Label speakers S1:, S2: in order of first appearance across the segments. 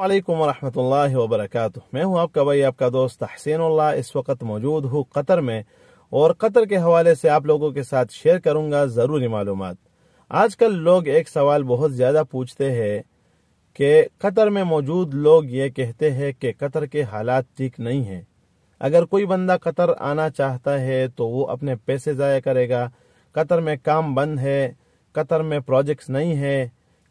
S1: वालेकुम वरहमतुल्लाहि वबरकातुह मैं हूं आपका भाई आपका दोस्त हसीनुल्लाह इस वक्त मौजूद हूं कतर में और कतर के हवाले से आप लोगों के साथ शेयर करूंगा ज़रूरी मालूम आजकल लोग एक सवाल बहुत ज़्यादा पूछते हैं कि कतर में मौजूद लोग ये कहते हैं कि कतर के हालात ठीक नहीं हैं अगर कोई बंदा कतर आना चाहता है तो वो अपने पैसे ज़ाया करेगा कतर में काम बंद है कतर में प्रोजेक्ट्स नहीं है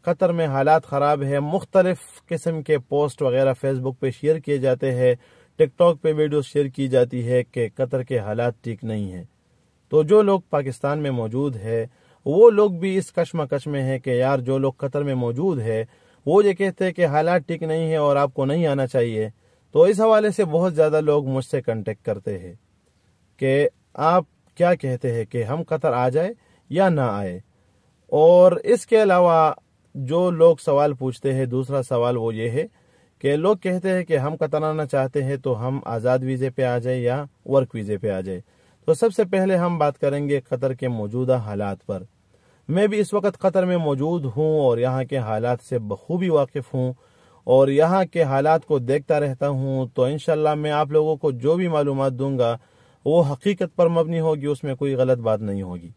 S1: कतर में हालात ख़राब है मुख्तलिफ़ किस्म के पोस्ट वगैरह फेसबुक पे शेयर किए जाते हैं टिकटॉक पे वीडियो शेयर की जाती है कि कतर के हालात ठीक नहीं है तो जो लोग पाकिस्तान में मौजूद है वो लोग भी इस कश्म कश में है कि यार जो लोग कतर में मौजूद है वो ये कहते हैं कि हालात ठीक नहीं है और आपको नहीं आना चाहिए तो इस हवाले से बहुत ज़्यादा लोग मुझसे कंटेक्ट करते हैं कि आप क्या कहते हैं कि हम कतर आ जाए या ना आए और इसके अलावा जो लोग सवाल पूछते हैं दूसरा सवाल वो ये है कि लोग कहते हैं कि हम कतर आना चाहते हैं तो हम आज़ाद वीज़े पे आ जाए या वर्क वीज़े पे आ जाए तो सबसे पहले हम बात करेंगे कतर के मौजूदा हालात पर मैं भी इस वक्त कतर में मौजूद हूँ और यहाँ के हालात से बखूबी वाकिफ़ हूँ और यहाँ के हालात को देखता रहता हूँ तो इन मैं आप लोगों को जो भी मालूम दूंगा वो हकीकत पर मबनी होगी उसमें कोई गलत बात नहीं होगी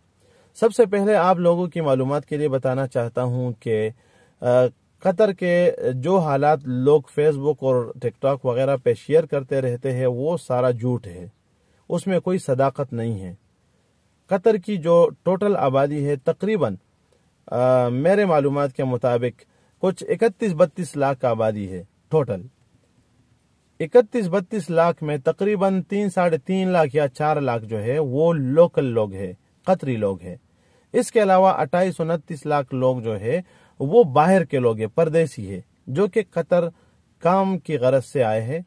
S1: सबसे पहले आप लोगों की मालूम के लिए बताना चाहता हूँ कि कतर के जो हालात लोग फेसबुक और टिकटॉक वगैरह पे शेयर करते रहते हैं वो सारा झूठ है उसमें कोई सदाकत नहीं है कतर की जो टोटल आबादी है तकरीबन मेरे मालूम के मुताबिक कुछ इकतीस बत्तीस लाख आबादी है टोटल इकतीस बत्तीस लाख में तकरीबन तीन साढ़े तीन लाख या चार लाख जो है वो लोकल लोग है कतरी लोग हैं इसके अलावा अट्ठाईस उनतीस लाख लोग जो है वो बाहर के लोग हैं परदेसी है जो कि कतर काम की गरज से आए हैं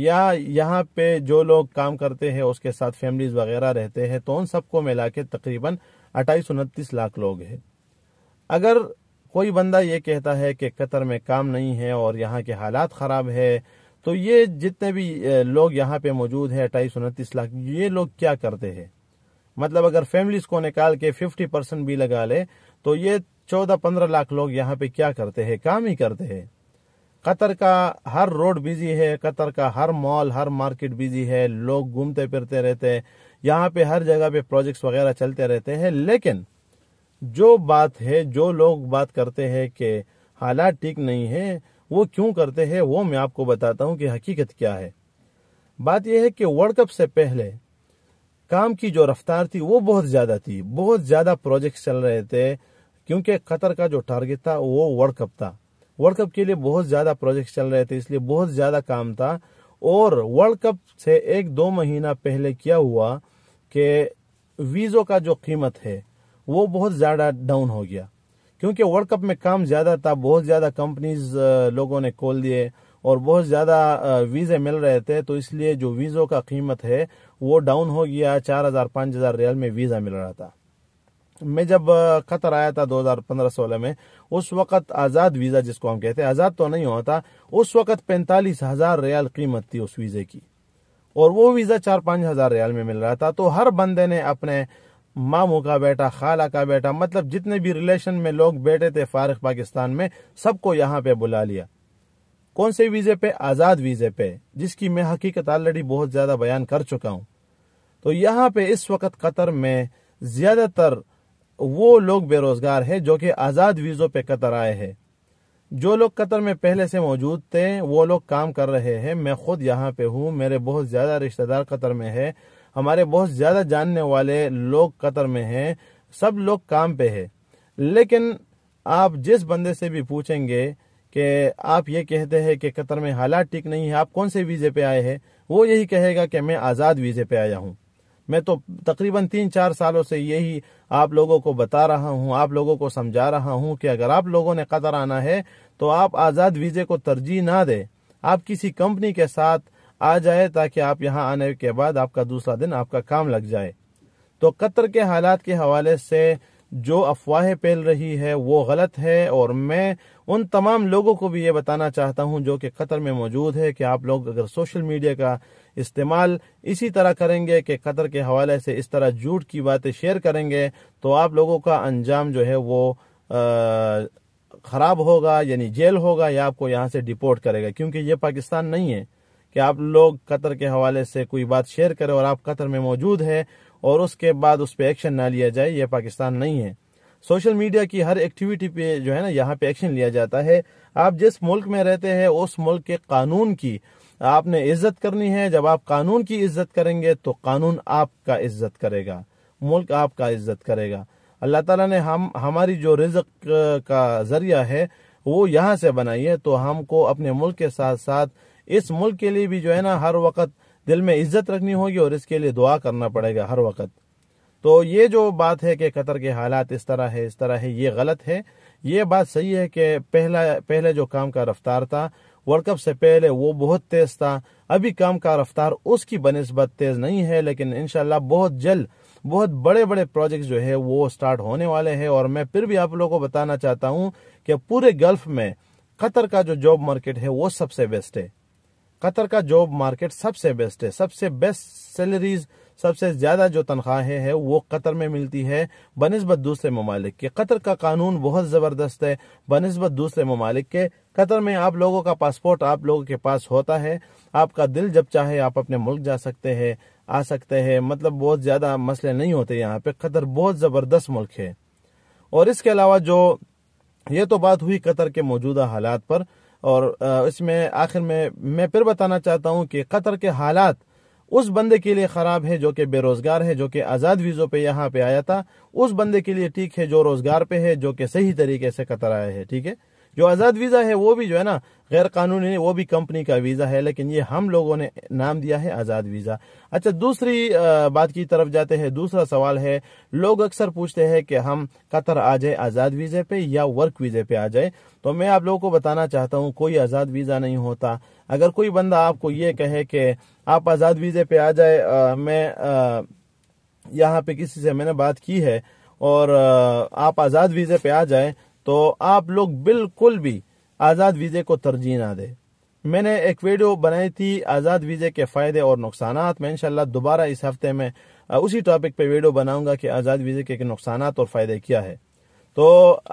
S1: या यहाँ पे जो लोग काम करते हैं उसके साथ फैमिलीज वगैरह रहते हैं तो उन सबको मिला के तकरीबन अट्ठाईस उनतीस लाख लोग हैं अगर कोई बंदा ये कहता है कि कतर में काम नहीं है और यहाँ के हालात ख़राब है तो ये जितने भी लोग यहाँ पे मौजूद है अट्ठाईस उनतीस लाख ये लोग क्या करते हैं मतलब अगर फैमिलीज को निकाल के फिफ्टी परसेंट भी लगा ले तो ये चौदह पंद्रह लाख लोग यहाँ पे क्या करते हैं काम ही करते हैं कतर का हर रोड बिजी है कतर का हर मॉल हर मार्केट बिजी है लोग घूमते फिरते रहते हैं यहाँ पे हर जगह पे प्रोजेक्ट्स वगैरह चलते रहते हैं लेकिन जो बात है जो लोग बात करते हैं कि हालात ठीक नहीं है वो क्यों करते हैं वो मैं आपको बताता हूँ कि हकीकत क्या है बात यह है कि वर्ल्ड कप से पहले काम की जो रफ्तार थी वो बहुत ज्यादा थी बहुत ज्यादा प्रोजेक्ट चल रहे थे क्योंकि कतर का जो टारगेट था वो वर्ल्ड कप था वर्ल्ड कप के लिए बहुत ज्यादा प्रोजेक्ट चल रहे थे इसलिए बहुत ज्यादा काम था और वर्ल्ड कप से एक दो महीना पहले क्या हुआ कि वीजो का जो कीमत है वो बहुत ज्यादा डाउन हो गया क्योंकि वर्ल्ड कप में काम ज्यादा था बहुत ज्यादा कंपनीज लोगों ने खोल दिए और बहुत ज़्यादा वीज़े मिल रहे थे तो इसलिए जो वीजो का कीमत है वो डाउन हो गया चार हज़ार पाँच हज़ार रियल में वीज़ा मिल रहा था मैं जब कतर आया था 2015-16 में उस वक्त आज़ाद वीज़ा जिसको हम कहते हैं आज़ाद तो नहीं होता उस वक्त पैंतालीस हज़ार रियाल कीमत थी उस वीज़े की और वो वीज़ा चार पाँच हज़ार रियाल में मिल रहा था तो हर बंदे ने अपने मामू का बेटा खाला का बेटा मतलब जितने भी रिलेशन में लोग बैठे थे फारख पाकिस्तान में सबको यहाँ पे बुला लिया कौन से वीजे पे आजाद वीजे पे जिसकी मैं हकीकत ऑलरेडी बहुत ज्यादा बयान कर चुका हूं तो यहाँ पे इस वक्त कतर में ज्यादातर वो लोग बेरोजगार है जो कि आजाद वीजों पे कतर आए हैं जो लोग कतर में पहले से मौजूद थे वो लोग काम कर रहे हैं मैं खुद यहाँ पे हूँ मेरे बहुत ज्यादा रिश्तेदार कतर में है हमारे बहुत ज्यादा जानने वाले लोग कतर में हैं सब लोग काम पे है लेकिन आप जिस बंदे से भी पूछेंगे कि आप ये कहते हैं कि कतर में हालात ठीक नहीं है आप कौन से वीज़े पे आए हैं वो यही कहेगा कि मैं आज़ाद वीज़े पे आया हूँ मैं तो तकरीबन तीन चार सालों से यही आप लोगों को बता रहा हूँ आप लोगों को समझा रहा हूँ कि अगर आप लोगों ने कतर आना है तो आप आज़ाद वीज़े को तरजीह ना दें आप किसी कंपनी के साथ आ जाए ताकि आप यहाँ आने के बाद आपका दूसरा दिन आपका काम लग जाए तो कतर के हालात के हवाले से जो अफवाहें फैल रही है वो गलत है और मैं उन तमाम लोगों को भी ये बताना चाहता हूँ जो कि कतर में मौजूद है कि आप लोग अगर सोशल मीडिया का इस्तेमाल इसी तरह करेंगे कि कतर के हवाले से इस तरह झूठ की बातें शेयर करेंगे तो आप लोगों का अंजाम जो है वो ख़राब होगा यानी जेल होगा या आपको यहाँ से डिपोर्ट करेगा क्योंकि ये पाकिस्तान नहीं है कि आप लोग कतर के हवाले से कोई बात शेयर करें और आप कतर में मौजूद है और उसके बाद उस पर एक्शन ना लिया जाए ये पाकिस्तान नहीं है सोशल मीडिया की हर एक्टिविटी पे जो है ना यहाँ पे एक्शन लिया जाता है आप जिस मुल्क में रहते हैं उस मुल्क के कानून की आपने इज्जत करनी है जब आप कानून की इज्जत करेंगे तो कानून आपका इज्जत करेगा मुल्क आपका इज्जत करेगा अल्लाह ताला ने हम हमारी जो रिजक का जरिया है वो यहाँ से बनाई है तो हमको अपने मुल्क के साथ साथ इस मुल्क के लिए भी जो है ना हर वक्त दिल में इज्जत रखनी होगी और इसके लिए दुआ करना पड़ेगा हर वक्त तो ये जो बात है कि कतर के हालात इस तरह है इस तरह है ये गलत है ये बात सही है कि पहला पहले जो काम का रफ्तार था वर्ल्ड कप से पहले वो बहुत तेज था अभी काम का रफ्तार उसकी बनस्बत तेज नहीं है लेकिन इनशाला बहुत जल्द बहुत बड़े बड़े प्रोजेक्ट जो है वो स्टार्ट होने वाले हैं और मैं फिर भी आप लोगों को बताना चाहता हूँ कि पूरे गल्फ में कतर का जो जॉब मार्केट है वो सबसे बेस्ट है कतर का जॉब मार्केट सबसे बेस्ट है सबसे बेस्ट सैलरीज सबसे ज्यादा जो तनख्वाहें है वो कतर में मिलती है बनस्बत दूसरे ममालिक के कतर का कानून बहुत जबरदस्त है बनस्बत दूसरे ममालिक के कतर में आप लोगों का पासपोर्ट आप लोगों के पास होता है आपका दिल जब चाहे आप अपने मुल्क जा सकते हैं आ सकते हैं मतलब बहुत ज्यादा मसले नहीं होते यहाँ पे कतर बहुत जबरदस्त मुल्क है और इसके अलावा जो ये तो बात हुई कतर के मौजूदा हालात पर और इसमें आखिर में मैं फिर बताना चाहता हूँ कि कतर के हालात उस बंदे के लिए ख़राब है जो कि बेरोज़गार है जो कि आज़ाद वीज़ों पे यहाँ पे आया था उस बंदे के लिए ठीक है जो रोज़गार पे है जो कि सही तरीके से कतर आया है ठीक है जो आज़ाद वीज़ा है वो भी जो है ना गैर कानूनी वो भी कंपनी का वीज़ा है लेकिन ये हम लोगों ने नाम दिया है आज़ाद वीज़ा अच्छा दूसरी बात की तरफ जाते हैं दूसरा सवाल है लोग अक्सर पूछते हैं कि हम कतर आ जाए आज़ाद वीज़े पे या वर्क वीज़े पे आ जाए तो मैं आप लोगों को बताना चाहता हूँ कोई आज़ाद वीज़ा नहीं होता अगर कोई बंदा आपको ये कहे कि आप आज़ाद वीज़े पे आ जाए आ, मैं यहाँ पे किसी से मैंने बात की है और आप आज़ाद वीज़े पे आ जाए तो आप लोग बिल्कुल भी आज़ाद वीज़े को तरजीह ना दे मैंने एक वीडियो बनाई थी आज़ाद वीज़े के फ़ायदे और नुकसान में इनशाला दोबारा इस हफ्ते में उसी टॉपिक पे वीडियो बनाऊंगा कि आज़ाद वीज़े के नुकसान और फ़ायदे क्या है तो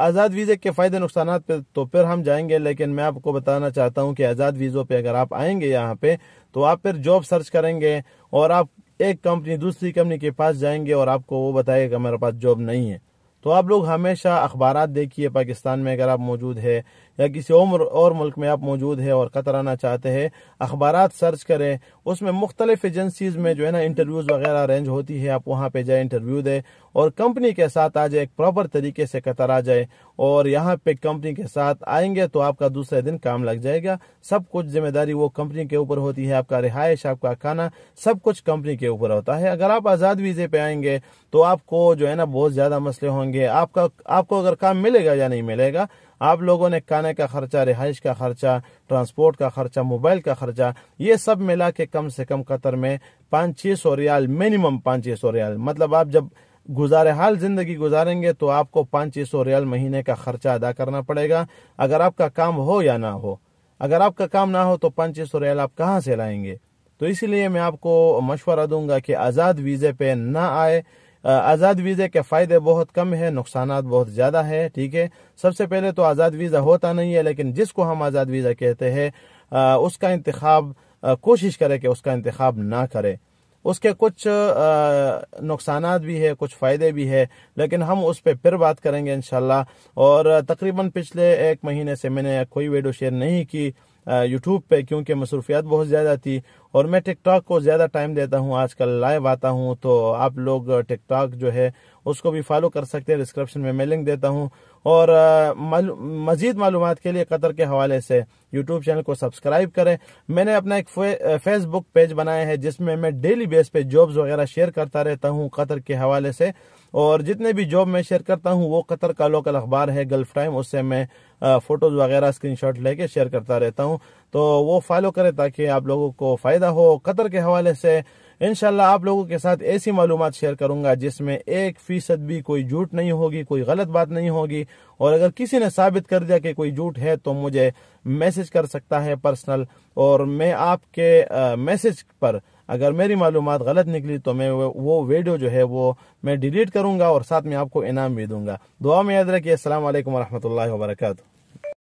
S1: आज़ाद वीज़े के फ़ायदे नुकसान पे तो फिर हम जाएंगे लेकिन मैं आपको बताना चाहता हूँ कि आज़ाद वीज़ों पे अगर आप आएंगे यहाँ पे तो आप फिर जॉब सर्च करेंगे और आप एक कंपनी दूसरी कंपनी के पास जाएंगे और आपको वो बताएगा मेरे पास जॉब नहीं है तो आप लोग हमेशा अखबार देखिए पाकिस्तान में अगर आप मौजूद है या किसी और और मुल्क में आप मौजूद है और कतर आना चाहते हैं अखबार सर्च करें उसमें मुख्तलिफ एजेंसीज में जो है ना इंटरव्यूज़ वगैरह अरेंज होती है आप वहाँ पे जाए इंटरव्यू दे और कंपनी के साथ आ जाए एक प्रॉपर तरीके से कतर आ जाए और यहाँ पे कंपनी के साथ आएंगे तो आपका दूसरे दिन काम लग जाएगा सब कुछ जिम्मेदारी वो कंपनी के ऊपर होती है आपका रिहायश आपका खाना सब कुछ कंपनी के ऊपर होता है अगर आप आज़ाद वीज़े पे आएंगे तो आपको जो है ना बहुत ज़्यादा मसले होंगे आपका आपको अगर काम मिलेगा या नहीं मिलेगा आप लोगों ने खाने का खर्चा रिहाइश का खर्चा ट्रांसपोर्ट का खर्चा मोबाइल का खर्चा ये सब मिला के कम से कम कतर में पाँच छह सौ रियाल मिनिमम पाँच छह सौ रियाल मतलब आप जब गुजारे हाल जिंदगी गुजारेंगे तो आपको पाँच छह सौ रियाल महीने का खर्चा अदा करना पड़ेगा अगर आपका काम हो या ना हो अगर आपका काम ना हो तो पाँच छह सौ रियाल आप कहाँ से लाएंगे तो इसीलिए मैं आपको मशवरा दूंगा कि आज़ाद वीज़े पे ना आए आज़ाद वीज़े के फ़ायदे बहुत कम है नुकसान बहुत ज़्यादा है ठीक है सबसे पहले तो आज़ाद वीज़ा होता नहीं है लेकिन जिसको हम आज़ाद वीज़ा कहते हैं उसका इंतखब कोशिश करे कि उसका इंतखब ना करे उसके कुछ नुकसान भी है कुछ फ़ायदे भी है लेकिन हम उस पर फिर बात करेंगे इनशाला और तकरीबन पिछले एक महीने से मैंने कोई वीडियो शेयर नहीं की यूट्यूब पे क्योंकि मसरूफियात बहुत ज़्यादा थी और मैं टिकटॉक को ज़्यादा टाइम देता हूँ आजकल लाइव आता हूँ तो आप लोग टिकटॉक जो है उसको भी फॉलो कर सकते हैं डिस्क्रिप्शन में मैं लिंक देता हूँ और मजीद मालूम के लिए कतर के हवाले से यूट्यूब चैनल को सब्सक्राइब करें मैंने अपना एक फेसबुक पेज बनाया है जिसमें मैं डेली बेस पे जॉब्स वगैरह शेयर करता रहता हूँ कतर के हवाले से और जितने भी जॉब मैं शेयर करता हूँ वो कतर का लोकल अखबार है गल्फ टाइम उससे मैं फोटोज़ वगैरह स्क्रीनशॉट लेके शेयर करता रहता हूँ तो वो फॉलो करें ताकि आप लोगों को फ़ायदा हो कतर के हवाले से इनशाला आप लोगों के साथ ऐसी मालूम शेयर करूंगा जिसमें एक फीसद भी कोई झूठ नहीं होगी कोई गलत बात नहीं होगी और अगर किसी ने साबित कर दिया कि कोई झूठ है तो मुझे मैसेज कर सकता है पर्सनल और मैं आपके मैसेज पर अगर मेरी मालूम गलत निकली तो मैं वो वीडियो जो है वो मैं डिलीट करूंगा और साथ में आपको इनाम भी दूंगा दुआ में याद रखिये असल वरहमल वर्का